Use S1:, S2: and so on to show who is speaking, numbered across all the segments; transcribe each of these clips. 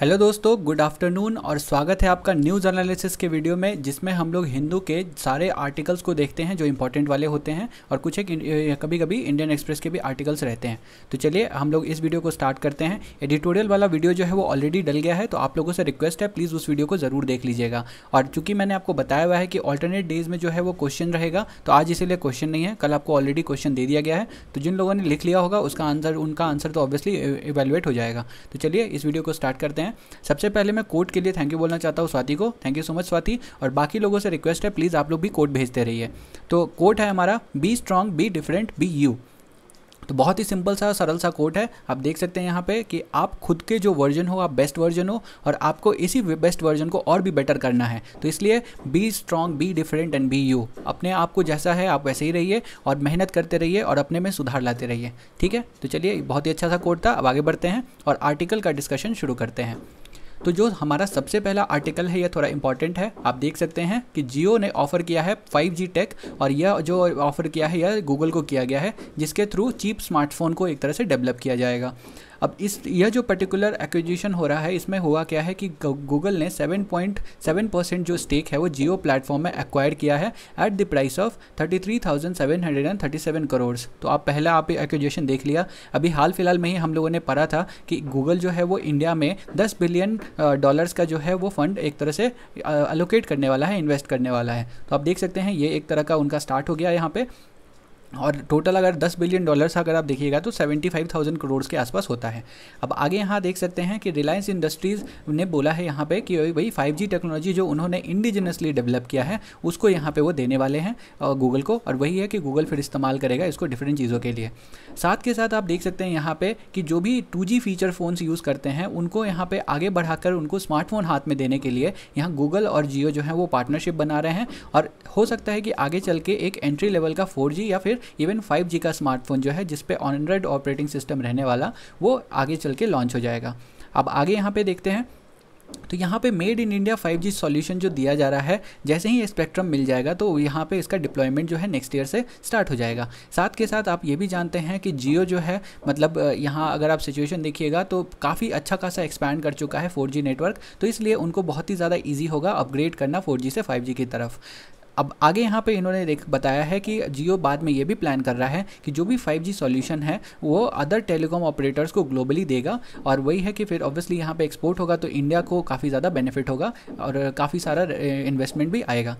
S1: hello दोस्तों good afternoon और स्वागत है आपका न्यूज़ एनालिसिस के वीडियो में जिसमें हम लोग हिंदू के सारे आर्टिकल्स को देखते हैं जो इंपॉर्टेंट वाले होते हैं और कुछ एक कभी कभी इंडियन एक्सप्रेस के भी आर्टिकल्स रहते हैं तो चलिए हम लोग इस वीडियो को स्टार्ट करते हैं एडिटोरियल वाला वीडियो जो है वो ऑलरेडी डल गया है तो आप लोगों से रिक्वेस्ट है प्लीज़ उस वीडियो को ज़रूर देख लीजिएगा और चूंकि मैंने आपको बताया हुआ है कि ऑल्टरनेट डेज में जो है वो क्वेश्चन रहेगा तो आज इसीलिए क्वेश्चन नहीं है कल आपको ऑलरेडी क्वेश्चन दे दिया गया है तो जिन लोगों ने लिख लिया होगा उसका आंसर उनका आंसर तो ऑब्वियसली इवेलुएट हो जाएगा तो चलिए इस वीडियो को स्टार्ट करते हैं हैं सबसे पहले मैं कोट के लिए थैंक यू बोलना चाहता हूँ स्वाति को thank you so much Swati और बाकी लोगों से रिक्वेस्ट है प्लीज़ आप लोग भी कोट भेजते रहिए तो कोट है हमारा be strong be different be you तो बहुत ही सिंपल सा सरल सा कोट है आप देख सकते हैं यहाँ पे कि आप खुद के जो वर्जन हो आप बेस्ट वर्जन हो और आपको इसी बेस्ट वर्जन को और भी बेटर करना है तो इसलिए be strong be different and be you अपने आप को जैसा है आप वैसे ही रहिए और मेहनत करते रहिए और अपने में सुधार लाते रहिए ठीक है तो चलिए बहुत ही अच्छा सा कोट था अब आगे बढ़ते हैं और आर्टिकल का डिस्कशन शुरू करते हैं तो जो हमारा सबसे पहला आर्टिकल है यह थोड़ा इंपॉर्टेंट है आप देख सकते हैं कि जियो ने ऑफर किया है जी टेक और यह जो ऑफर किया है यह गूगल को किया गया है जिसके थ्रू चीप स्मार्टफोन को एक तरह से डेवलप किया जाएगा अब इस यह जो पर्टिकुलर एक्विजिशन हो रहा है इसमें हुआ क्या है कि गूगल ने 7.7 परसेंट जो स्टेक है वो जियो प्लेटफॉर्म में एक्वायर किया है at the price of 33,737 crore तो आप पहला आप एक्विजिशन देख लिया अभी हाल फिलहाल में ही हम लोगों ने पढ़ा था कि गूगल जो है वो इंडिया में दस बिलियन डॉलर्स का जो है वो फंड एक तरह से अलोकेट करने वाला है इन्वेस्ट करने वाला है तो आप देख सकते हैं ये एक तरह का उनका स्टार्ट हो गया यहाँ पर और टोटल अगर 10 बिलियन डॉलर्स अगर आप देखिएगा तो 75,000 करोड़ के आसपास होता है अब आगे यहाँ देख सकते हैं कि रिलायंस इंडस्ट्रीज़ ने बोला है यहाँ पे कि भाई 5G टेक्नोलॉजी जो उन्होंने इंडिजिनसली डेवलप किया है उसको यहाँ पे वो देने वाले हैं गूगल को और वही है कि गूगल फिर इस्तेमाल करेगा इसको डिफरेंट चीज़ों के लिए साथ के साथ आप देख सकते हैं यहाँ पर कि जो भी टू फीचर फ़ोन्स यूज़ करते हैं उनको यहाँ पर आगे बढ़ाकर उनको स्मार्टफोन हाथ में देने के लिए यहाँ गूगल और जियो जो है वो पार्टनरशिप बना रहे हैं और हो सकता है कि आगे चल के एक एंट्री लेवल का फोर या फिर इवन फाइव जी का स्मार्टफोन जो है जिसपे एंड्रॉयड ऑपरेटिंग सिस्टम रहने वाला वो आगे चल के लॉन्च हो जाएगा अब आगे यहाँ पे देखते हैं तो यहाँ पे made in India 5G solution जो दिया जा रहा है जैसे ही स्पेक्ट्रम मिल जाएगा तो यहाँ पे इसका डिप्लॉयमेंट जो है नेक्स्ट ईयर से स्टार्ट हो जाएगा साथ के साथ आप ये भी जानते हैं कि जियो जो है मतलब यहाँ अगर आप सिचुएशन देखिएगा तो काफ़ी अच्छा खासा एक्सपैंड कर चुका है फोर नेटवर्क तो इसलिए उनको बहुत ही ज़्यादा ईजी होगा अपग्रेड करना फोर से फाइव की तरफ अब आगे यहाँ पे इन्होंने देख बताया है कि जियो बाद में ये भी प्लान कर रहा है कि जो भी 5G सॉल्यूशन है वो अदर टेलीकॉम ऑपरेटर्स को ग्लोबली देगा और वही है कि फिर ऑब्वियसली यहाँ पे एक्सपोर्ट होगा तो इंडिया को काफ़ी ज़्यादा बेनिफिट होगा और काफ़ी सारा इन्वेस्टमेंट भी आएगा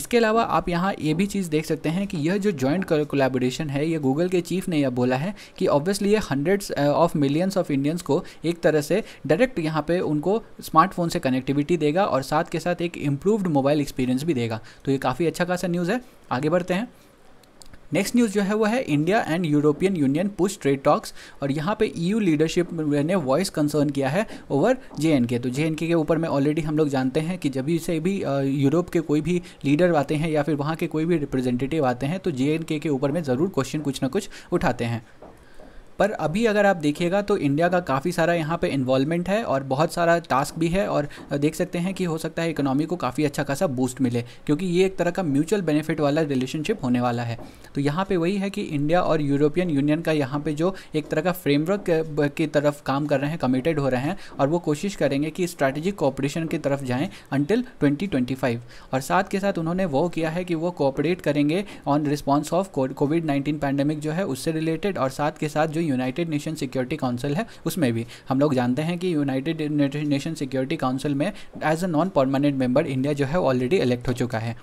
S1: इसके अलावा आप यहाँ ये भी चीज़ देख सकते हैं कि यह जो जॉइंट कोलेबोरेशन है यह गूगल के चीफ ने यह बोला है कि ऑब्वियसली ये hundreds of millions of Indians को एक तरह से डायरेक्ट यहाँ पर उनको स्मार्टफोन से कनेक्टिविटी देगा और साथ के साथ एक इम्प्रूवड मोबाइल एक्सपीरियंस भी देगा तो ये काफ़ी काफ़ी अच्छा खासा न्यूज़ है आगे बढ़ते हैं नेक्स्ट न्यूज़ जो है वो है India and European Union push trade talks और यहाँ पे ईयू e लीडरशिप ने वॉइस कंसर्न किया है ओवर जेएनके तो जेएनके के ऊपर में ऑलरेडी हम लोग जानते हैं कि जब भी से भी यूरोप के कोई भी लीडर आते हैं या फिर वहाँ के कोई भी रिप्रेजेंटेटिव आते हैं तो जेएनके के ऊपर में ज़रूर क्वेश्चन कुछ ना कुछ उठाते हैं पर अभी अगर आप देखिएगा तो इंडिया का काफ़ी सारा यहाँ पे इन्वॉल्वमेंट है और बहुत सारा टास्क भी है और देख सकते हैं कि हो सकता है इकोनॉमी को काफ़ी अच्छा खासा बूस्ट मिले क्योंकि ये एक तरह का म्यूचुअल बेनिफिट वाला रिलेशनशिप होने वाला है तो यहाँ पर वही है कि इंडिया और यूरोपियन यूनियन का यहाँ पर जो एक तरह का फ्रेमवर्क की तरफ काम कर रहे हैं कमिटेड हो रहे हैं और वो कोशिश करेंगे कि स्ट्रैटेजिक कॉपरेशन की तरफ जाएँ अंटिल 2025 और साथ के साथ उन्होंने वो किया है कि वो कोऑपरेट करेंगे on response of Covid nineteen pandemic जो है उससे रिलेटेड और साथ के साथ जो यूनाइटेड नेशन सिक्योरिटी काउंसिल है उसमें भी हम लोग जानते हैं कि यूनाइटेड नेशन सिक्योरिटी काउंसिल में as a non permanent member India जो है ऑलरेडी इलेक्ट हो चुका है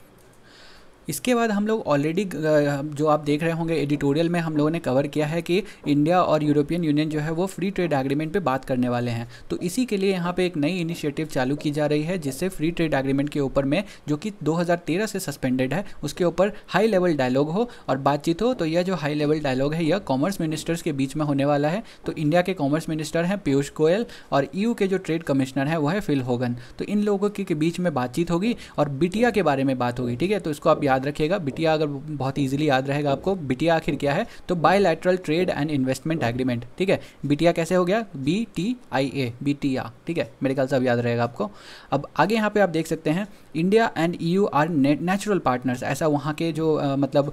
S1: इसके बाद हम लोग ऑलरेडी जो आप देख रहे होंगे एडिटोरियल में हम लोगों ने कवर किया है कि इंडिया और यूरोपियन यूनियन जो है वो फ्री ट्रेड एग्रीमेंट पे बात करने वाले हैं तो इसी के लिए यहाँ पे एक नई इनिशिएटिव चालू की जा रही है जिससे फ्री ट्रेड एग्रीमेंट के ऊपर में जो कि 2013 से सस्पेंडेड है उसके ऊपर हाई लेवल डायलॉग हो और बातचीत हो तो यह जो हाई लेवल डायलॉग है यह कॉमर्स मिनिस्टर्स के बीच में होने वाला है तो इंडिया के कॉमर्स मिनिस्टर हैं पीयूष गोयल और ई e के जो ट्रेड कमिश्नर हैं वो है फिल होगन तो इन लोगों के बीच में बातचीत होगी और बिटिया के बारे में बात होगी ठीक है तो इसको आप याद याद रखिएगा बिटिया अगर बहुत ईजिली याद रहेगा आपको बिटिया आखिर क्या है तो bilateral trade and investment agreement ठीक है बिटिया कैसे हो गया बी टी आई ए आ ठीक है मेरे ख्याल से अब याद रहेगा आपको अब आगे यहाँ पे आप देख सकते हैं India and you are natural partners ऐसा वहाँ के जो आ, मतलब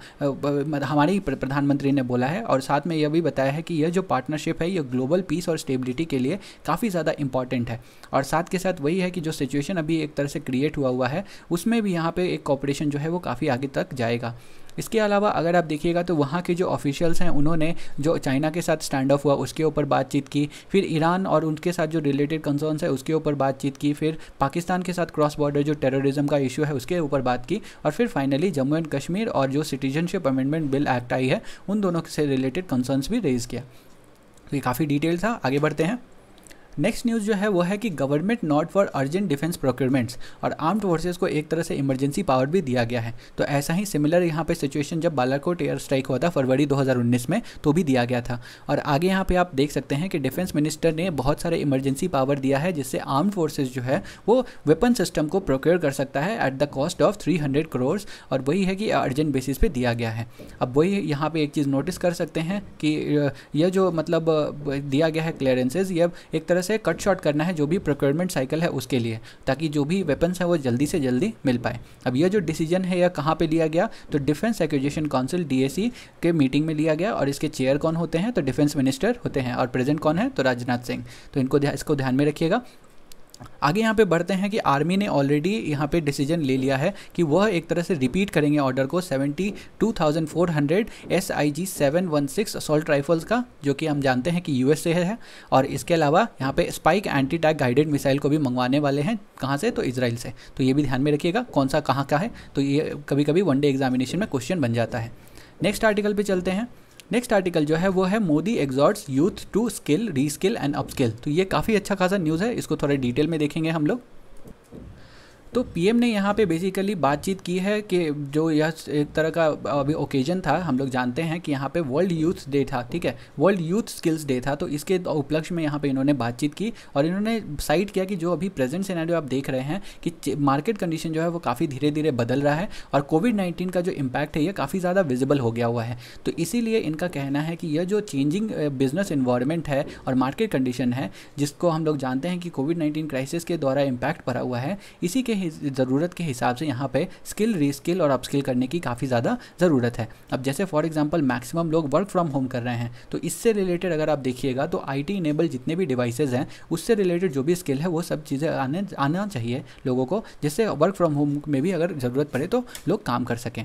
S1: हमारे ही प्रधानमंत्री ने बोला है और साथ में यह भी बताया है कि यह जो पार्टनरशिप है यह ग्लोबल पीस और स्टेबिलिटी के लिए काफ़ी ज़्यादा इंपॉर्टेंट है और साथ के साथ वही है कि जो सिचुएशन अभी एक तरह से क्रिएट हुआ हुआ है उसमें भी यहाँ पर एक कॉपरेशन जो है वो काफ़ी आगे तक जाएगा इसके अलावा अगर आप देखिएगा तो वहाँ के जो ऑफिशियल्स हैं उन्होंने जो चाइना के साथ स्टैंड ऑफ हुआ उसके ऊपर बातचीत की फिर ईरान और उनके साथ जो रिलेटेड कंसर्नस है उसके ऊपर बातचीत की फिर पाकिस्तान के साथ क्रॉस बॉर्डर जो टेररिज्म का इशू है उसके ऊपर बात की और फिर फाइनली जम्मू एंड कश्मीर और जो सिटीजनशिप अमेंडमेंट बिल एक्ट आई है उन दोनों से रिलेटेड कंसर्नस भी रेज़ किया तो ये काफ़ी डिटेल था आगे बढ़ते हैं नेक्स्ट न्यूज़ जो है वो है कि government not for urgent defence procurements और आर्म्ड फोर्सेज को एक तरह से इमरजेंसी पावर भी दिया गया है तो ऐसा ही सिमिलर यहाँ पे सिचुएशन जब बालाकोट एयर स्ट्राइक हुआ था फरवरी 2019 में तो भी दिया गया था और आगे यहाँ पे आप देख सकते हैं कि डिफेंस मिनिस्टर ने बहुत सारे इमरजेंसी पावर दिया है जिससे आर्म फोर्सेज जो है वो वेपन सिस्टम को प्रोक्योर कर सकता है at the cost of three hundred और वही है कि अर्जेंट बेसिस पे दिया गया है अब वही यहाँ पर एक चीज़ नोटिस कर सकते हैं कि यह जो मतलब दिया गया है क्लियरेंसेज यह एक तरह से कट शॉर्ट करना है जो भी प्रोक्योरमेंट साइकिल है उसके लिए ताकि जो भी वेपन्स हैं वो जल्दी से जल्दी मिल पाए अब यह जो डिसीजन है यह कहाँ पर लिया गया तो डिफेंस एक्विजिशन काउंसिल डी के मीटिंग में लिया गया और इसके चेयर कौन होते हैं तो डिफेंस मिनिस्टर होते हैं और प्रेजेंट कौन है तो राजनाथ सिंह तो इनको इसको ध्यान में रखिएगा आगे यहाँ पे बढ़ते हैं कि आर्मी ने ऑलरेडी यहाँ पे डिसीजन ले लिया है कि वह एक तरह से रिपीट करेंगे ऑर्डर को 72,400 SIG 716 असॉल्ट राइफल्स का जो कि हम जानते हैं कि यूएसए है और इसके अलावा यहाँ पे spike anti tank guided missile को भी मंगवाने वाले हैं कहाँ से तो इसराइल से तो ये भी ध्यान में रखिएगा कौन सा कहाँ का है तो ये कभी कभी वनडे एग्जामिनेशन में क्वेश्चन बन जाता है नेक्स्ट आर्टिकल पे चलते हैं नेक्स्ट आर्टिकल जो है वो है Modi exhorts youth to skill reskill and upskill तो ये काफ़ी अच्छा खासा न्यूज़ है इसको थोड़ा डिटेल में देखेंगे हम लोग तो पीएम ने यहाँ पे बेसिकली बातचीत की है कि जो यह एक तरह का अभी ओकेजन था हम लोग जानते हैं कि यहाँ पे वर्ल्ड यूथ डे था ठीक है वर्ल्ड यूथ स्किल्स डे था तो इसके उपलक्ष्य में यहाँ पे इन्होंने बातचीत की और इन्होंने साइट किया कि जो अभी प्रेजेंट सिनेरियो आप देख रहे हैं कि मार्केट कंडीशन जो है वो काफ़ी धीरे धीरे बदल रहा है और कोविड नाइन्टीन का जो इम्पैक्ट है ये काफ़ी ज़्यादा विजिबल हो गया हुआ है तो इसीलिए इनका कहना है कि यह जो चेंजिंग बिजनेस इन्वायरमेंट है और मार्केट कंडीशन है जिसको हम लोग जानते हैं कि कोविड नाइन्टीन क्राइसिस के द्वारा इम्पैक्ट पड़ा हुआ है इसी के ज़रूरत के हिसाब से यहाँ पे स्किल रीस्किल और अपस्किल करने की काफ़ी ज़्यादा ज़रूरत है अब जैसे फॉर एग्जाम्पल मैक्सिमम लोग वर्क फ्रॉम होम कर रहे हैं तो इससे रिलेटेड अगर आप देखिएगा तो आई टी इनेबल जितने भी डिवाइसेज हैं उससे रिलेटेड जो भी स्किल है वो सब चीज़ें आने आना चाहिए लोगों को जिससे वर्क फ्रॉम होम में भी अगर ज़रूरत पड़े तो लोग काम कर सकें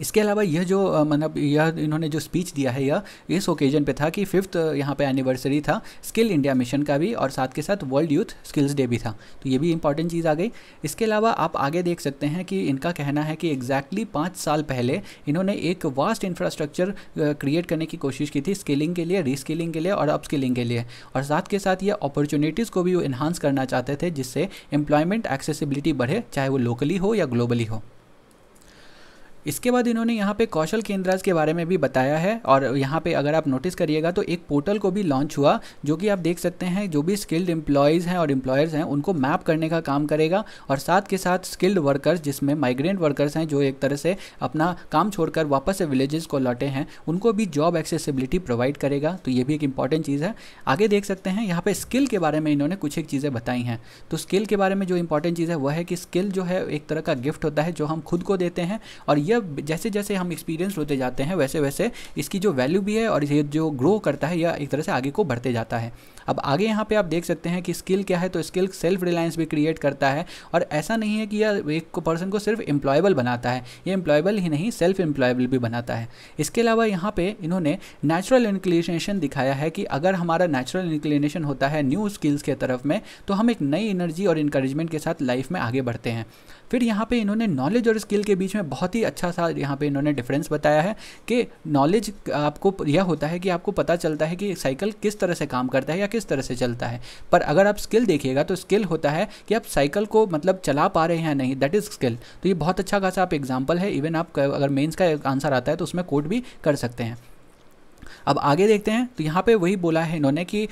S1: इसके अलावा यह जो मतलब यह इन्होंने जो स्पीच दिया है यह इस ओकेजन पे था कि फिफ्थ यहाँ पे एनिवर्सरी था स्किल इंडिया मिशन का भी और साथ के साथ वर्ल्ड यूथ स्किल्स डे भी था तो ये भी इंपॉर्टेंट चीज़ आ गई इसके अलावा आप आगे देख सकते हैं कि इनका कहना है कि एग्जैक्टली exactly पाँच साल पहले इन्होंने एक वास्ट इंफ्रास्ट्रक्चर क्रिएट करने की कोशिश की थी स्किलिंग के लिए रीस्किलिंग के लिए और स्किलिंग के लिए और साथ के साथ ये अपॉर्चुनिटीज़ को भी इन्हांस करना चाहते थे जिससे एम्प्लॉयमेंट एक्सेसिबिलिटी बढ़े चाहे वो लोकली हो या ग्लोबली हो इसके बाद इन्होंने यहाँ पे कौशल केंद्राज के बारे में भी बताया है और यहाँ पे अगर आप नोटिस करिएगा तो एक पोर्टल को भी लॉन्च हुआ जो कि आप देख सकते हैं जो भी स्किल्ड एम्प्लॉयज़ हैं और एम्प्लॉयर्स हैं उनको मैप करने का काम करेगा और साथ के साथ स्किल्ड वर्कर्स जिसमें माइग्रेंट वर्कर्स हैं जो एक तरह से अपना काम छोड़कर वापस से विलेजेस को लौटे हैं उनको भी जॉब एक्सेसिबिलिटी प्रोवाइड करेगा तो ये भी एक इंपॉर्टेंट चीज़ है आगे देख सकते हैं यहाँ पर स्किल के बारे में इन्होंने कुछ एक चीज़ें बताई हैं तो स्किल के बारे में जो इंपॉर्टेंट चीज़ है वह है कि स्किल जो है एक तरह का गिफ्ट होता है जो हम खुद को देते हैं और यह जब जैसे जैसे हम एक्सपीरियंस होते जाते हैं वैसे वैसे इसकी जो वैल्यू भी है और ये जो ग्रो करता है यह एक तरह से आगे को बढ़ते जाता है अब आगे यहाँ पे आप देख सकते हैं कि स्किल क्या है तो स्किल सेल्फ रिलायंस भी क्रिएट करता है और ऐसा नहीं है कि यह एक पर्सन को सिर्फ एम्प्लॉयबल बनाता है ये एम्प्लॉयबल ही नहीं सेल्फ एम्प्लॉयबल भी बनाता है इसके अलावा यहाँ पे इन्होंने नेचुरल इंक्लिनेशन दिखाया है कि अगर हमारा नेचुरल इंक्लिनेशन होता है न्यू स्किल्स के तरफ में तो हम एक नई एनर्जी और इंकरेजमेंट के साथ लाइफ में आगे बढ़ते हैं फिर यहाँ पे इन्होंने नॉलेज और स्किल के बीच में बहुत ही अच्छा अच्छा सा यहाँ पे इन्होंने डिफरेंस बताया है कि नॉलेज आपको यह होता है कि आपको पता चलता है कि साइकिल किस तरह से काम करता है या किस तरह से चलता है पर अगर आप स्किल देखिएगा तो स्किल होता है कि आप साइकिल को मतलब चला पा रहे हैं या नहीं दैट इज़ स्किल तो ये बहुत अच्छा खासा आप एग्जाम्पल है इवन आप अगर मेन्स का आंसर आता है तो उसमें कोट भी कर सकते हैं अब आगे देखते हैं तो यहाँ पे वही बोला है इन्होंने कि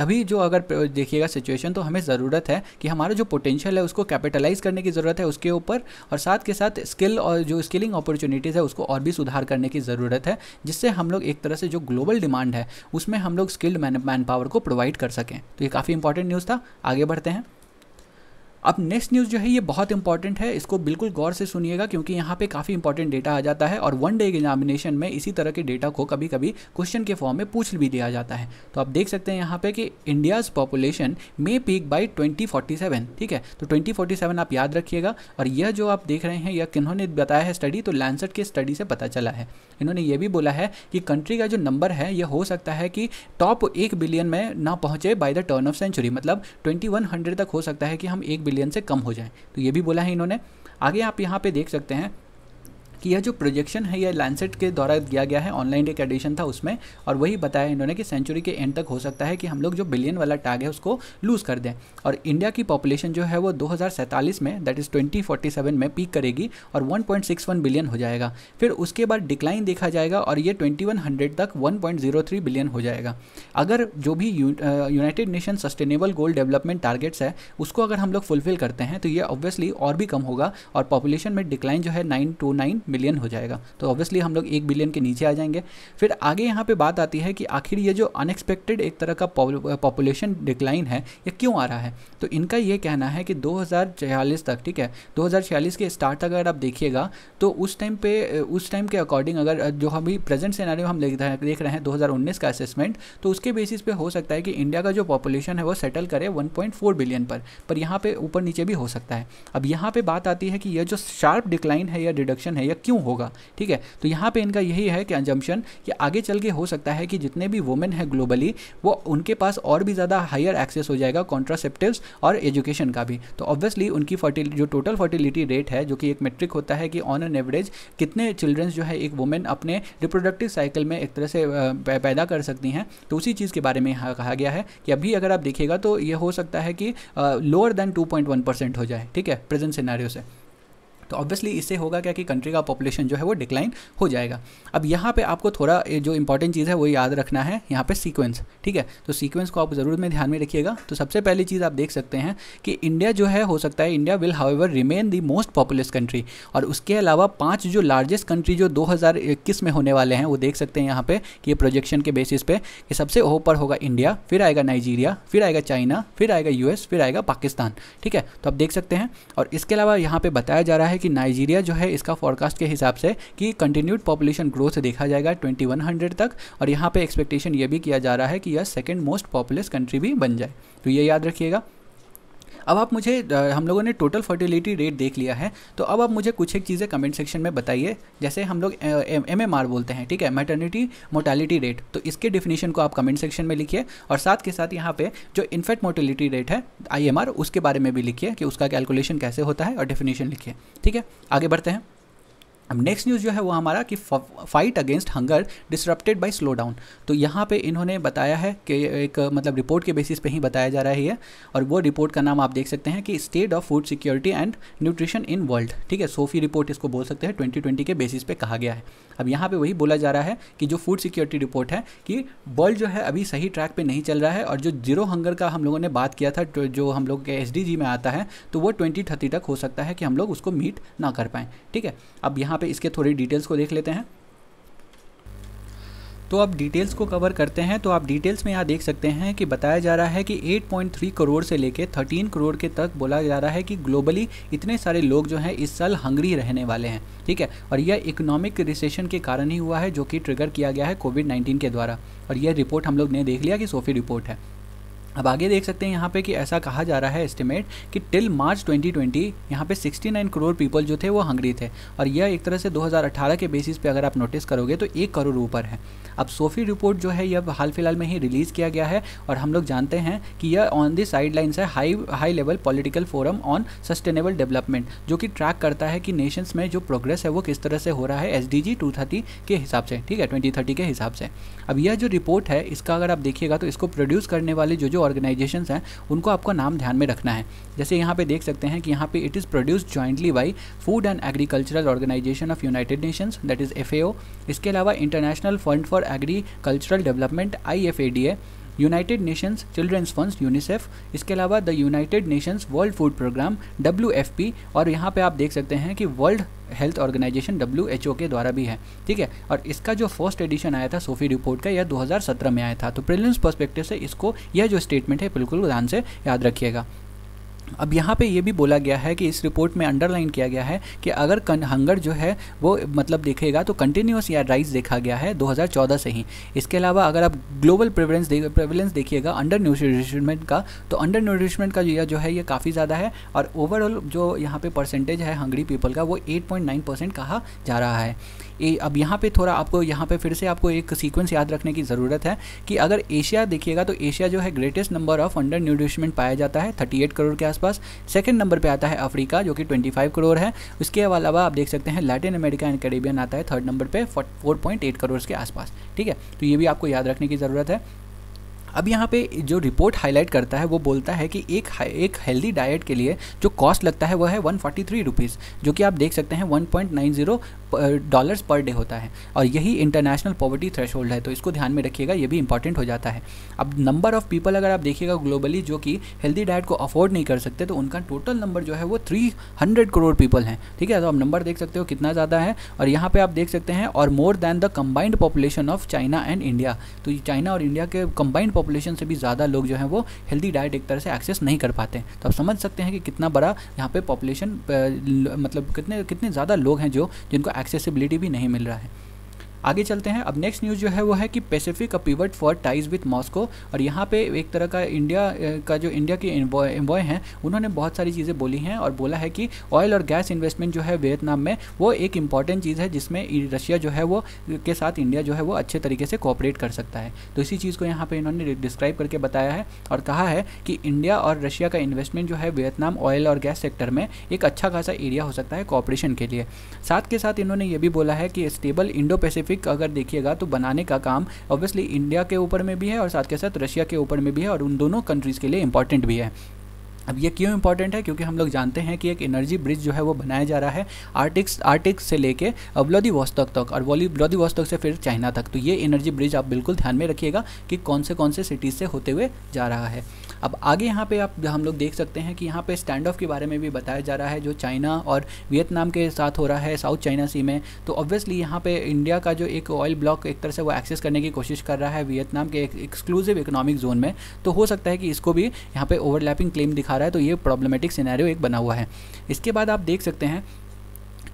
S1: अभी जो अगर देखिएगा सिचुएशन तो हमें ज़रूरत है कि हमारा जो पोटेंशियल है उसको कैपिटलाइज करने की ज़रूरत है उसके ऊपर और साथ के साथ स्किल और जो स्किलिंग अपॉर्चुनिटीज़ है उसको और भी सुधार करने की ज़रूरत है जिससे हम लोग एक तरह से जो ग्लोबल डिमांड है उसमें हम लोग स्किल्ड मैन पावर को प्रोवाइड कर सकें तो ये काफ़ी इंपॉर्टेंट न्यूज़ था आगे बढ़ते हैं अब नेक्स्ट न्यूज़ जो है ये बहुत इंपॉर्टेंट है इसको बिल्कुल गौर से सुनिएगा क्योंकि यहाँ पे काफ़ी इंपॉर्टेंट डेटा आ जाता है और वन डे एग्जामिनेशन में इसी तरह के डेटा को कभी कभी क्वेश्चन के फॉर्म में पूछ भी दिया जाता है तो आप देख सकते हैं यहाँ पे कि India's population may peak by twenty ठीक है तो ट्वेंटी आप याद रखिएगा और यह जो आप देख रहे हैं यह किन्होंने बताया है स्टडी तो लैंसट के स्टडी से पता चला है इन्होंने ये भी बोला है कि कंट्री का जो नंबर है यह हो सकता है कि टॉप एक बिलियन में ना पहुँचे by the turn of century मतलब ट्वेंटी तक हो सकता है कि हम एक बिलियन से कम हो जाए तो ये भी बोला है इन्होंने आगे आप यहाँ पे देख सकते हैं कि यह जो प्रोजेक्शन है यह लैंडसेट के द्वारा दिया गया है ऑनलाइन एक एडिशन था उसमें और वही बताया इन्होंने कि सेंचुरी के एंड तक हो सकता है कि हम लोग जो बिलियन वाला टैग है उसको लूज़ कर दें और इंडिया की पॉपुलेशन जो है वो दो में दैट इज़ ट्वेंटी में पीक करेगी और वन बिलियन हो जाएगा फिर उसके बाद डिक्लाइन देखा जाएगा और ये ट्वेंटी तक वन बिलियन हो जाएगा अगर जो भी United Nation sustainable goals development targets है उसको अगर हम लोग फुलफिल करते हैं तो ये ऑब्वियसली और भी कम होगा और पॉपुलेशन में डिक्लाइन जो है नाइन टू नाइन मिलियन हो जाएगा तो ऑब्वियसली हम लोग एक बिलियन के नीचे आ जाएंगे फिर आगे यहाँ पे बात आती है कि आखिर ये जो अनएक्सपेक्टेड एक तरह का पॉपुलेशन डिक्लाइन है ये क्यों आ रहा है तो इनका ये कहना है कि दो तक ठीक है दो के स्टार्ट तक अगर आप देखिएगा तो उस टाइम पे उस टाइम के अकॉर्डिंग अगर जो भी प्रेजेंट सिनेरियो हम देख रहे हैं दो का असेसमेंट तो उसके बेसिस पे हो सकता है कि इंडिया का जो पॉपुलेशन है वो सेटल करे 1.4 बिलियन पर पर यहाँ पे ऊपर नीचे भी हो सकता है अब यहाँ पे बात आती है कि यह जो शार्प डिक्लाइन है या डिडक्शन है यह क्यों होगा ठीक है तो यहाँ पे इनका यही है कि अंजम्पन कि आगे चल के हो सकता है कि जितने भी वुमेन हैं ग्लोबली वो उनके पास और भी ज़्यादा हायर एक्सेस हो जाएगा कॉन्ट्रासेप्टिव और एजुकेशन का भी तो ऑब्वियसली उनकी फर्टिल जो टोटल फर्टिलिटी रेट है जो कि एक मेट्रिक होता है कि ऑन एन एवरेज कितने चिल्ड्रंस जो है एक वुमेन अपने रिप्रोडक्टिव साइकिल में एक तरह से पैदा कर सकती हैं तो उसी चीज़ के बारे में यहाँ कहा गया है कि अभी अगर आप देखिएगा तो ये हो सकता है कि लोअर देन टू परसेंट हो जाए ठीक है प्रेजेंट सिनारियों से तो ऑब्वियसली इससे होगा क्या कि कंट्री का पॉपुलेशन जो है वो डिक्लाइन हो जाएगा अब यहाँ पर आपको थोड़ा जो इंपॉर्टेंट चीज़ है वो याद रखना है यहाँ पे सीक्वेंस ठीक है तो सीक्वेंस को आप ज़रूर में ध्यान में रखिएगा तो सबसे पहली चीज़ आप देख सकते हैं कि इंडिया जो है हो सकता है India will how remain the most populous country और उसके अलावा पाँच जो लार्जेस्ट कंट्री जो दो में होने वाले हैं वो देख सकते हैं यहाँ पर कि ये प्रोजेक्शन के बेसिस पे कि सबसे ऊपर होगा इंडिया फिर आएगा नाइजीरिया फिर आएगा चाइना फिर आएगा यूएस फिर आएगा पाकिस्तान ठीक है तो आप देख सकते हैं और इसके अलावा यहाँ पे बताया जा रहा है कि नाइजीरिया जो है इसका फॉरकास्ट के हिसाब से कि कंटिन्यूड पॉपुलेशन ग्रोथ देखा जाएगा 2100 तक और यहाँ पे एक्सपेक्टेशन ये भी किया जा रहा है कि यह सेकेंड मोस्ट पॉपुलस कंट्री भी बन जाए तो ये याद रखिएगा अब आप मुझे हम लोगों ने टोटल फर्टिलिटी रेट देख लिया है तो अब आप मुझे कुछ एक चीज़ें कमेंट सेक्शन में बताइए जैसे हम लोग एम एम आर बोलते हैं ठीक है मैटर्निटी मोटालिटी रेट तो इसके डेफिनेशन को आप कमेंट सेक्शन में लिखिए और साथ के साथ यहाँ पे जो इन्फेक्ट मोटिलिटी रेट है आई एम आर उसके बारे में भी लिखिए कि उसका कैलकुलेशन कैसे होता है और डेफिनेशन लिखिए ठीक है आगे बढ़ते हैं अब नेक्स्ट न्यूज़ जो है वो हमारा कि fight against hunger disrupted by slowdown तो यहाँ पे इन्होंने बताया है कि एक मतलब रिपोर्ट के बेसिस पे ही बताया जा रहा है ये और वो रिपोर्ट का नाम आप देख सकते हैं कि state of food security and nutrition in world ठीक है सोफी रिपोर्ट इसको बोल सकते हैं ट्वेंटी के बेसिस पे कहा गया है अब यहाँ पे वही बोला जा रहा है कि जो फूड सिक्योरिटी रिपोर्ट है कि वर्ल्ड जो है अभी सही ट्रैक पे नहीं चल रहा है और जो जीरो हंगर का हम लोगों ने बात किया था तो जो हम लोग के एस में आता है तो वो ट्वेंटी थर्टी तक हो सकता है कि हम लोग उसको मीट ना कर पाएँ ठीक है अब यहाँ पर इसके थोड़ी डिटेल्स को देख लेते हैं तो अब डिटेल्स को कवर करते हैं तो आप डिटेल्स में यहाँ देख सकते हैं कि बताया जा रहा है कि 8.3 करोड़ से लेकर 13 करोड़ के तक बोला जा रहा है कि ग्लोबली इतने सारे लोग जो हैं इस साल हंगरी रहने वाले हैं ठीक है और यह इकोनॉमिक रिसेशन के कारण ही हुआ है जो कि ट्रिगर किया गया है कोविड नाइन्टीन के द्वारा और यह रिपोर्ट हम लोग ने देख लिया कि सोफी रिपोर्ट है अब आगे देख सकते हैं यहाँ पे कि ऐसा कहा जा रहा है एस्टिमेट कि टिल मार्च 2020 यहाँ पे 69 करोड़ पीपल जो थे वो हंगरी थे और यह एक तरह से 2018 के बेसिस पे अगर आप नोटिस करोगे तो एक करोड़ ऊपर है अब सोफी रिपोर्ट जो है यह हाल फिलहाल में ही रिलीज़ किया गया है और हम लोग जानते हैं कि यह ऑन दी साइड लाइन्स है high high level political forum on sustainable development जो कि ट्रैक करता है कि नेशंस में जो प्रोग्रेस है वो किस तरह से हो रहा है एस डी के हिसाब से ठीक है ट्वेंटी के हिसाब से अब यह जो रिपोर्ट है इसका अगर आप देखिएगा तो इसको प्रोड्यूस करने वाले जो जो ऑर्गेनाइजेशन हैं उनको आपको नाम ध्यान में रखना है जैसे यहाँ पे देख सकते हैं कि यहाँ पे it is produce jointly by food and agricultural organisation of United Nations that is F इसके अलावा international fund for agricultural development I F A D a United Nations children's fund UNICEF इसके अलावा the United Nations world food programme W और यहाँ पे आप देख सकते हैं कि वर्ल्ड हेल्थ ऑर्गेनाइजेशन डब्ल्यू के द्वारा भी है ठीक है और इसका जो फर्स्ट एडिशन आया था सोफी रिपोर्ट का यह 2017 में आया था तो प्रिलियंस पर्सपेक्टिव से इसको यह जो स्टेटमेंट है बिल्कुल ध्यान से याद रखिएगा अब यहाँ पे ये भी बोला गया है कि इस रिपोर्ट में अंडरलाइन किया गया है कि अगर हंगर जो है वो मतलब देखेगा तो कंटिन्यूस या राइज देखा गया है 2014 से ही इसके अलावा अगर आप ग्लोबल प्रेवलेंस प्रेवलेंस देखिएगा अंडर न्यूट्रिशमेंट का तो अंडर न्यूट्रिशमेंट का जो है ये काफ़ी ज़्यादा है और ओवरऑल जो यहाँ परसेंटेज है हंगरी पीपल का वो एट परसेंट कहा जा रहा है ए, अब यहाँ पे थोड़ा आपको यहाँ पे फिर से आपको एक सीक्वेंस याद रखने की ज़रूरत है कि अगर एशिया देखिएगा तो एशिया जो है greatest number of undernourishment पाया जाता है 38 करोड़ के आसपास आसपास सेकंड नंबर पे आता है अफ्रीका जो कि 25 करोड़ है उसके अलावा आप देख सकते हैं लैटिन अमेरिका एंड कैरेबियन आता है थर्ड नंबर पे 4.8 करोड़ के आसपास ठीक है तो ये भी आपको याद रखने की ज़रूरत है अब यहाँ पे जो रिपोर्ट हाईलाइट करता है वो बोलता है कि एक एक हेल्दी डाइट के लिए जो कॉस्ट लगता है वो है वन फोर्टी जो कि आप देख सकते हैं 1.90 पॉइंट डॉलर्स पर डे होता है और यही इंटरनेशनल पॉवर्टी थ्रेश है तो इसको ध्यान में रखिएगा ये भी इंपॉर्टेंट हो जाता है अब नंबर ऑफ़ पीपल अगर आप देखिएगा ग्लोबली जो कि हेल्दी डाइट को अफोर्ड नहीं कर सकते तो उनका टोटल नंबर जो है वो थ्री हंड्रेड करोड़ पीपल हैं ठीक है तो आप नंबर देख सकते हो कितना ज़्यादा है और यहाँ पर आप देख सकते हैं और more than the combined population of China and India तो चाइना और इंडिया के कंबाइंड पॉपुलेशन से भी ज़्यादा लोग जो है वो हेल्दी डाइट एक तरह से एक्सेस नहीं कर पाते तो आप समझ सकते हैं कि कितना बड़ा यहाँ पे पॉपुलेशन मतलब कितने कितने ज़्यादा लोग हैं जो जिनको एक्सेसिबिलिटी भी नहीं मिल रहा है आगे चलते हैं अब नेक्स्ट न्यूज़ जो है वो है कि Pacific a for ties with Moscow और यहाँ पे एक तरह का इंडिया का जो इंडिया के एम्बॉय हैं उन्होंने बहुत सारी चीज़ें बोली हैं और बोला है कि ऑयल और गैस इन्वेस्टमेंट जो है वियतनाम में वो एक इंपॉर्टेंट चीज़ है जिसमें रशिया जो है वो के साथ इंडिया जो है वो अच्छे तरीके से कॉपरेट कर सकता है तो इसी चीज़ को यहाँ पर इन्होंने डिस्क्राइब करके बताया है और कहा है कि इंडिया और रशिया का इन्वेस्टमेंट जो है वियतनाम ऑयल और गैस सेक्टर में एक अच्छा खासा एरिया हो सकता है कॉपरेशन के लिए साथ के साथ इन्होंने ये भी बोला है कि स्टेबल इंडो पैसिफिक पैसिफिक अगर देखिएगा तो बनाने का काम ऑब्वियसली इंडिया के ऊपर में भी है और साथ के साथ रशिया के ऊपर में भी है और उन दोनों कंट्रीज़ के लिए इंपॉर्टेंट भी है अब ये क्यों इंपॉर्टेंट है क्योंकि हम लोग जानते हैं कि एक एनर्जी ब्रिज जो है वो बनाया जा रहा है आर्टिक्स आर्टिक्स से लेके वोस्तक तक और वोस्तक से फिर चाइना तक तो ये एनर्जी ब्रिज आप बिल्कुल ध्यान में रखिएगा कि कौन से कौन से सिटीज़ से होते हुए जा रहा है अब आगे यहाँ पे आप हम लोग देख सकते हैं कि यहाँ पे स्टैंड ऑफ के बारे में भी बताया जा रहा है जो चाइना और वियतनाम के साथ हो रहा है साउथ चाइना सी में तो ऑब्वियसली यहाँ पे इंडिया का जो एक ऑयल ब्लॉक एक तरह से वो एक्सेस करने की कोशिश कर रहा है वियतनाम के एक एक्सक्लूसिव इकोनॉमिक जोन में तो हो सकता है कि इसको भी यहाँ पर ओवरलैपिंग क्लेम दिखा रहा है तो ये प्रॉब्लमेटिक सिनेरियो एक बना हुआ है इसके बाद आप देख सकते हैं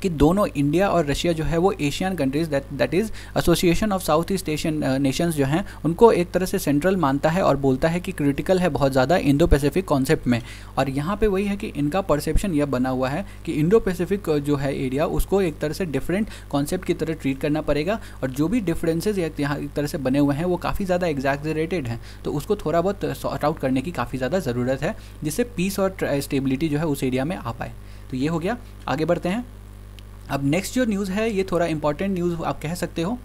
S1: कि दोनों इंडिया और रशिया जो है वो Asian countries that that is association of south east Asian nations जो हैं उनको एक तरह से सेंट्रल मानता है और बोलता है कि क्रिटिकल है बहुत ज़्यादा इंडो पैसिफिक कॉन्सेप्ट में और यहाँ पे वही है कि इनका परसेप्शन यह बना हुआ है कि इंडो पैसिफिक uh, जो है एरिया उसको एक तरह से डिफरेंट कॉन्सेप्ट की तरह ट्रीट करना पड़ेगा और जो भी डिफरेंसेज यहाँ एक तरह से बने हुए हैं वो काफ़ी ज़्यादा एग्जैगरेटेड हैं तो उसको थोड़ा बहुत सॉर्ट आउट करने की काफ़ी ज़्यादा ज़रूरत है जिससे पीस और स्टेबिलिटी जो है उस एरिया में आ पाए तो ये हो गया आगे बढ़ते हैं अब नेक्स्ट जो न्यूज़ है ये थोड़ा इंपॉर्टेंट न्यूज़ आप कह सकते हो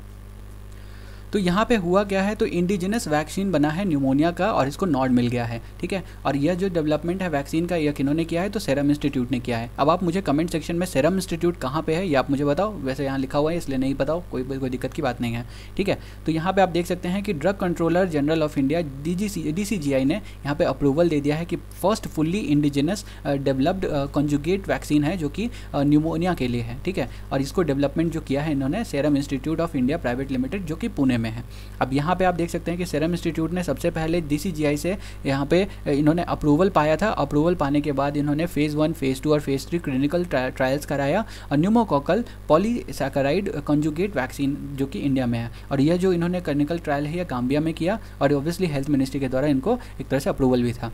S1: तो यहाँ पे हुआ क्या है तो इंडिजिनस वैक्सीन बना है न्यूमोनिया का और इसको नॉड मिल गया है ठीक है और यह जो डेवलपमेंट है वैक्सीन का यह किन्होंने किया है तो सेरम इंस्टीट्यूट ने किया है अब आप मुझे कमेंट सेक्शन में सेरम इंस्टीट्यूट कहाँ पे है ये आप मुझे बताओ वैसे यहाँ लिखा हुआ है इसलिए नहीं बताओ कोई कोई दिक्कत की बात नहीं है ठीक है तो यहाँ पर आप देख सकते हैं कि drug controller general of India D G ने यहाँ पर अप्रूवल दे दिया है कि first fully indigenous developed conjugate vaccine है जो कि न्यूमोनिया uh, के लिए है ठीक है और इसको डेवलपमेंट जो किया है इन्होंने serum institute of India private limited जो कि पुणे में है अब यहाँ पे आप देख सकते हैं कि सेरम इंस्टीट्यूट ने सबसे पहले डी से यहाँ पे इन्होंने अप्रूवल पाया था अप्रूवल पाने के बाद इन्होंने फेज़ वन फेज़ टू और फेज़ थ्री क्लिनिकल ट्रायल्स कराया और न्यूमोकोकल पॉलीसैकराइड कंजुगेट वैक्सीन जो कि इंडिया में है और यह जो इन्होंने क्लिनिकल ट्रायल है यह गाम्बिया में किया और ऑब्वियसली हेल्थ मिनिस्ट्री के द्वारा इनको एक तरह से अप्रूवल भी था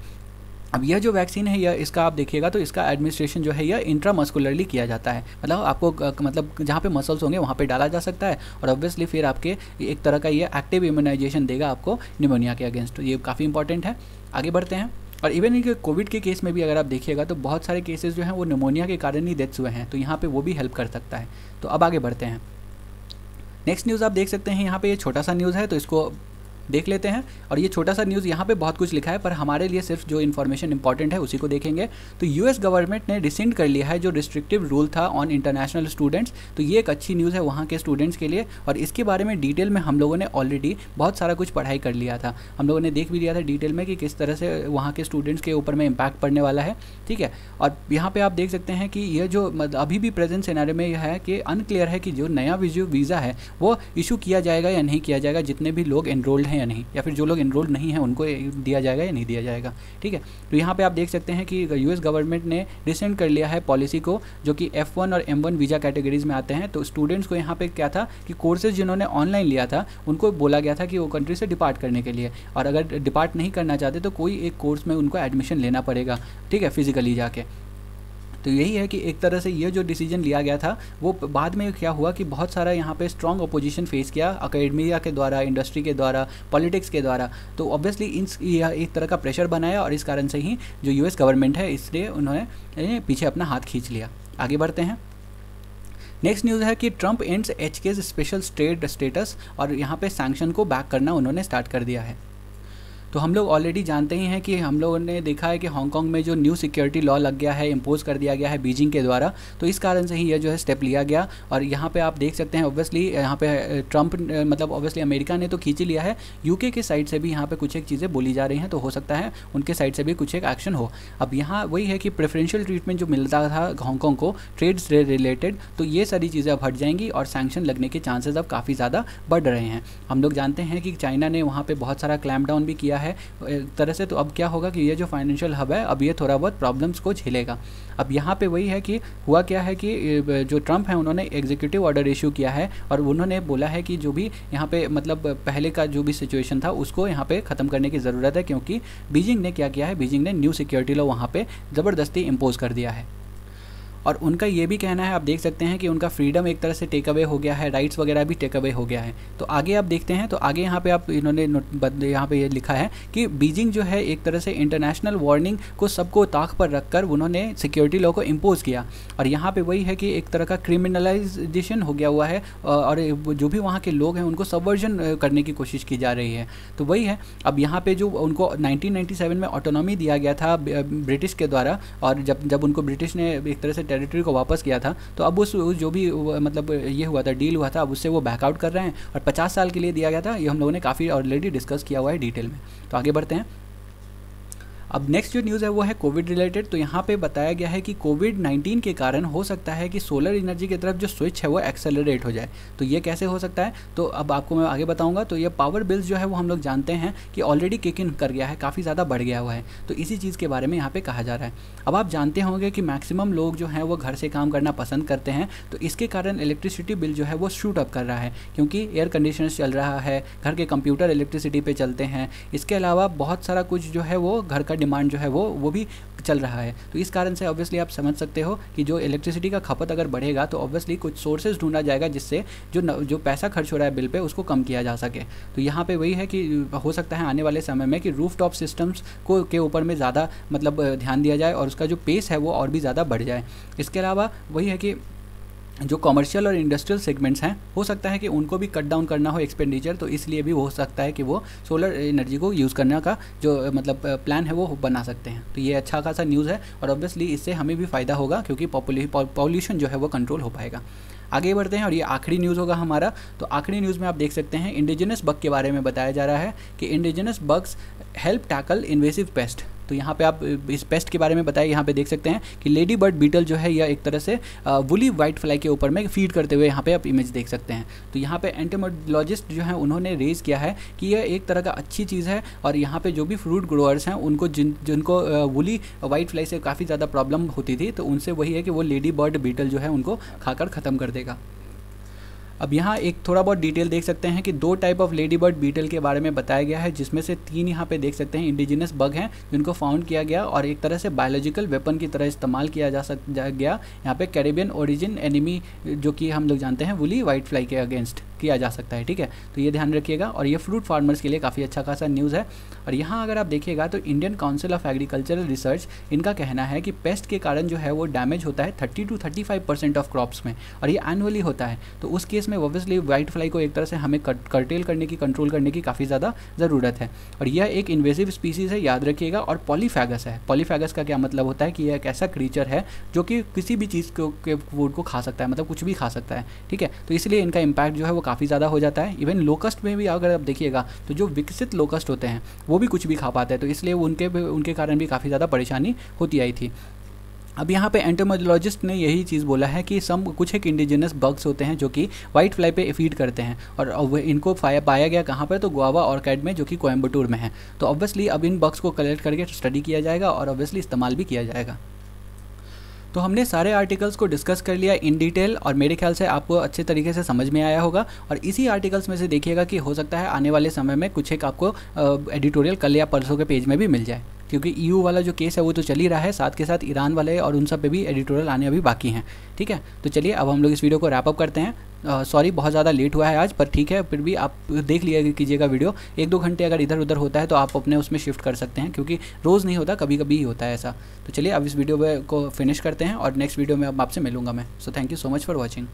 S1: अब यह जो वैक्सीन है यह इसका आप देखिएगा तो इसका एडमिनिस्ट्रेशन जो है यह इंट्रामस्कुलरली किया जाता है मतलब आपको मतलब जहाँ पे मसल्स होंगे वहाँ पे डाला जा सकता है और ऑब्वियसली फिर आपके एक तरह का यह एक्टिव इम्यूनाइजेशन देगा आपको निमोनिया के अगेंस्ट तो ये काफ़ी इंपॉर्टेंट है आगे बढ़ते हैं और इवन कि कोविड के केस में भी अगर आप देखिएगा तो बहुत सारे केसेस जो हैं वो निमोनिया के कारण ही डेथ्स हुए हैं तो यहाँ पे वो भी हेल्प कर सकता है तो अब आगे बढ़ते हैं नेक्स्ट न्यूज़ आप देख सकते हैं यहाँ पे ये छोटा सा न्यूज़ है तो इसको देख लेते हैं और ये छोटा सा न्यूज़ यहाँ पे बहुत कुछ लिखा है पर हमारे लिए सिर्फ जो इन्फॉर्मेशन इंपॉर्टेंट है उसी को देखेंगे तो यूएस गवर्नमेंट ने रिसेंड कर लिया है जो रिस्ट्रिक्टिव रूल था ऑन इंटरनेशनल स्टूडेंट्स तो ये एक अच्छी न्यूज़ है वहाँ के स्टूडेंट्स के लिए और इसके बारे में डिटेल में हम लोगों ने ऑलरेडी बहुत सारा कुछ पढ़ाई कर लिया था हम लोगों ने देख भी लिया था डिटेल में कि किस तरह से वहाँ के स्टूडेंट्स के ऊपर में इम्पैक्ट पड़ने वाला है ठीक है और यहाँ पर आप देख सकते हैं कि यह जो अभी भी प्रेजेंट सिनारे में यह है कि अनक्लियर है कि जो नया वीज़ा है वो इशू किया जाएगा या नहीं किया जाएगा जितने भी लोग एनरोल्ड हैं हैं या नहीं या फिर जो लोग इनरोल्ड नहीं हैं उनको दिया जाएगा या नहीं दिया जाएगा ठीक है तो यहाँ पे आप देख सकते हैं कि यूएस गवर्नमेंट ने रिसेंट कर लिया है पॉलिसी को जो कि एफ और एम वीज़ा कैटेगरीज में आते हैं तो स्टूडेंट्स को यहाँ पे क्या था कि कोर्सेज जिन्होंने ऑनलाइन लिया था उनको बोला गया था कि वो कंट्री से डिपार्ट करने के लिए और अगर डिपार्ट नहीं करना चाहते तो कोई एक कोर्स में उनको एडमिशन लेना पड़ेगा ठीक है फिजिकली जाके तो यही है कि एक तरह से ये जो डिसीजन लिया गया था वो बाद में क्या हुआ कि बहुत सारा यहाँ पे स्ट्रॉन्ग अपोजिशन फेस किया अकेडमिया के द्वारा इंडस्ट्री के द्वारा पॉलिटिक्स के द्वारा तो ऑब्वियसली इन एक तरह का प्रेशर बनाया और इस कारण से ही जो यूएस गवर्नमेंट है इसलिए उन्होंने पीछे अपना हाथ खींच लिया आगे बढ़ते हैं नेक्स्ट न्यूज़ है कि Trump ends H K special state status और यहाँ पे सैंक्शन को बैक करना उन्होंने स्टार्ट कर दिया है तो हम लोग ऑलरेडी जानते ही हैं कि हम लोगों ने देखा है कि हांगकॉन्ग में जो न्यू सिक्योरिटी लॉ लग गया है इम्पोज कर दिया गया है बीजिंग के द्वारा तो इस कारण से ही यह जो है स्टेप लिया गया और यहाँ पर आप देख सकते हैं ऑब्वियसली यहाँ पर ट्रंप मतलब ऑब्वियसली अमेरिका ने तो खींच लिया है यूके के साइड से भी यहाँ पर कुछ एक चीज़ें बोली जा रही हैं तो हो सकता है उनके साइड से भी कुछ एक एक्शन हो अब यहाँ वही है कि प्रेफरेंशियल ट्रीटमेंट जो मिलता था हांगकॉन्ग को ट्रेड से रिलेटेड तो ये सारी चीज़ें अब हट जाएंगी और सैक्शन लगने के चांसेस अब काफ़ी ज़्यादा बढ़ रहे हैं हम लोग जानते हैं कि चाइना ने वहाँ पर बहुत सारा डाउन भी किया है है तरह से तो अब क्या होगा कि ये जो फाइनेंशियल हब है अब ये थोड़ा बहुत प्रॉब्लम्स को झेलेगा अब यहाँ पे वही है कि हुआ क्या है कि जो ट्रंप है उन्होंने एग्जीक्यूटिव ऑर्डर इशू किया है और उन्होंने बोला है कि जो भी यहाँ पे मतलब पहले का जो भी सिचुएशन था उसको यहाँ पे ख़त्म करने की ज़रूरत है क्योंकि बीजिंग ने क्या किया है बीजिंग ने न्यू सिक्योरिटी लॉ वहाँ पर ज़बरदस्ती इम्पोज कर दिया है और उनका ये भी कहना है आप देख सकते हैं कि उनका फ्रीडम एक तरह से टेक अवे हो गया है राइट्स वगैरह भी टेक अवे हो गया है तो आगे आप देखते हैं तो आगे यहाँ पे आप इन्होंने यहाँ पे ये लिखा है कि बीजिंग जो है एक तरह से इंटरनेशनल वार्निंग को सबको ताक पर रखकर उन्होंने सिक्योरिटी लॉ को इम्पोज किया और यहाँ पर वही है कि एक तरह का क्रिमिनलाइजेशन हो गया हुआ है और जो भी वहाँ के लोग हैं उनको सबवर्जन करने की कोशिश की जा रही है तो वही है अब यहाँ पर जो उनको नाइनटीन में ऑटोनॉमी दिया गया था ब्रिटिश के द्वारा और जब जब उनको ब्रिटिश ने एक तरह से टेरिटरी को वापस किया था तो अब उस जो भी मतलब ये हुआ था डील हुआ था अब उससे वो बैकआउट कर रहे हैं और पचास साल के लिए दिया गया था ये हम लोगों ने काफ़ी ऑलरेडी डिस्कस किया हुआ है डिटेल में तो आगे बढ़ते हैं अब नेक्स्ट जो न्यूज़ है वो है कोविड रिलेटेड तो यहाँ पे बताया गया है कि कोविड 19 के कारण हो सकता है कि सोलर एनर्जी की तरफ जो स्विच है वो एक्सेलरेट हो जाए तो ये कैसे हो सकता है तो अब आपको मैं आगे बताऊँगा तो ये पावर बिल्स जो है वो हम लोग जानते हैं कि ऑलरेडी किक इन कर गया है काफ़ी ज़्यादा बढ़ गया हुआ है तो इसी चीज़ के बारे में यहाँ पर कहा जा रहा है अब आप जानते होंगे कि मैक्सिमम लोग जो हैं वो घर से काम करना पसंद करते हैं तो इसके कारण इलेक्ट्रिसिटी बिल जो है वो शूट अप कर रहा है क्योंकि एयर कंडीशनर चल रहा है घर के कंप्यूटर इलेक्ट्रिसिटी पर चलते हैं इसके अलावा बहुत सारा कुछ जो है वो घर का डिमांड जो है वो वो भी चल रहा है तो इस कारण से ऑब्वियसली आप समझ सकते हो कि जो इलेक्ट्रिसिटी का खपत अगर बढ़ेगा तो ऑब्वियसली कुछ सोर्सेज ढूंढा जाएगा जिससे जो न, जो पैसा खर्च हो रहा है बिल पे उसको कम किया जा सके तो यहाँ पे वही है कि हो सकता है आने वाले समय में कि रूफ टॉप सिस्टम्स को के ऊपर में ज़्यादा मतलब ध्यान दिया जाए और उसका जो पेस है वो और भी ज़्यादा बढ़ जाए इसके अलावा वही है कि जो कॉमर्शियल और इंडस्ट्रियल सेगमेंट्स हैं हो सकता है कि उनको भी कट डाउन करना हो एक्सपेंडिचर तो इसलिए भी हो सकता है कि वो सोलर एनर्जी को यूज़ करने का जो मतलब प्लान है वो बना सकते हैं तो ये अच्छा खासा न्यूज़ है और ऑब्वियसली इससे हमें भी फ़ायदा होगा क्योंकि पॉल्यूशन जो है वो कंट्रोल हो पाएगा आगे बढ़ते हैं और ये आखिरी न्यूज़ होगा हमारा तो आखिरी न्यूज़ में आप देख सकते हैं इंडिजिनस बग के बारे में बताया जा रहा है कि indigenous bugs help tackle invasive pest तो यहाँ पे आप इस पेस्ट के बारे में बताया यहाँ पे देख सकते हैं कि लेडी बर्ड बीटल जो है यह एक तरह से वुली वाइट फ्लाई के ऊपर में फीड करते हुए यहाँ पे आप इमेज देख सकते हैं तो यहाँ पे एंटेमोलॉजिस्ट जो है उन्होंने रेज किया है कि यह एक तरह का अच्छी चीज़ है और यहाँ पे जो भी फ्रूट ग्रोअर्स हैं उनको जिन जिनको वुली वाइट फ्लाई से काफ़ी ज़्यादा प्रॉब्लम होती थी तो उनसे वही है कि वो लेडी बर्ड बीटल जो है उनको खाकर ख़त्म कर देगा अब यहाँ एक थोड़ा बहुत डिटेल देख सकते हैं कि दो type of lady bird beetle के बारे में बताया गया है जिसमें से तीन यहाँ पे देख सकते हैं इंडिजिनस बग हैं जिनको फाउंड किया गया और एक तरह से बायोलॉजिकल वेपन की तरह इस्तेमाल किया जा सक जा गया यहाँ पे कैरेबियन ओरिजिन एनिमी जो कि हम लोग जानते हैं वुली वाइट फ्लाई के अगेंस्ट किया जा सकता है ठीक है तो ये ध्यान रखिएगा और ये फ्रूट फार्मर्स के लिए काफ़ी अच्छा खासा न्यूज़ है और यहाँ अगर आप देखिएगा तो Indian council of agricultural research इनका कहना है कि पेस्ट के कारण जो है वो डैमेज होता है thirty two thirty five percent of crops में और ये एनुअली होता है तो उस केस में ऑब्वियसली वाइट फ्लाई को एक तरह से हमें कर्टेल करने की कंट्रोल करने की काफ़ी ज़्यादा ज़रूरत है और यह एक इन्वेसिव स्पीसीज़ है याद रखिएगा और पॉलीफैगस है पॉलीफैगस का क्या मतलब होता है कि यह एक ऐसा क्रीचर है जो कि किसी भी चीज़ को फूड को खा सकता है मतलब कुछ भी खा सकता है ठीक है तो इसलिए इनका इम्पैक्ट जो है वो काफ़ी ज़्यादा हो जाता है इवन लोकस्ट में भी अगर आप देखिएगा तो जो विकसित लोकस्ट होते हैं वो भी कुछ भी खा पाते हैं तो इसलिए उनके उनके कारण भी काफ़ी ज़्यादा परेशानी होती आई थी अब यहाँ पे एंटोमोलॉजिस्ट ने यही चीज़ बोला है कि सम कुछ एक इंडिजिनस बग्स होते हैं जो कि वाइट फ्लाई पे फीड करते हैं और इनको पाया पाया गया कहाँ पर तो गोवा ऑर्कैड में जो कि कोयम्बटूर में है तो ऑब्वियसली अब इन बग्स को कलेक्ट करके स्टडी किया जाएगा और ऑब्वियसली इस्तेमाल भी किया जाएगा तो हमने सारे आर्टिकल्स को डिस्कस कर लिया इन डिटेल और मेरे ख्याल से आपको अच्छे तरीके से समझ में आया होगा और इसी आर्टिकल्स में से देखिएगा कि हो सकता है आने वाले समय में कुछ एक आपको एडिटोरियल कल या परसों के पेज में भी मिल जाए क्योंकि ईयू e वाला जो केस है वो तो चल ही रहा है साथ के साथ ईरान वाले और उन सब पे भी एडिटोरियल आने अभी बाकी हैं ठीक है तो चलिए अब हम लोग इस वीडियो को रैपअप करते हैं सॉरी बहुत ज़्यादा लेट हुआ है आज पर ठीक है फिर भी आप देख लिया कीजिएगा वीडियो एक दो घंटे अगर इधर उधर होता है तो आप अपने उसमें शिफ्ट कर सकते हैं क्योंकि रोज़ नहीं होता कभी कभी ही होता है ऐसा तो चलिए अब इस वीडियो को फिनिश करते हैं और नेक्स्ट वीडियो में अब आपसे मिलूंगा मैं so thank you so much for watching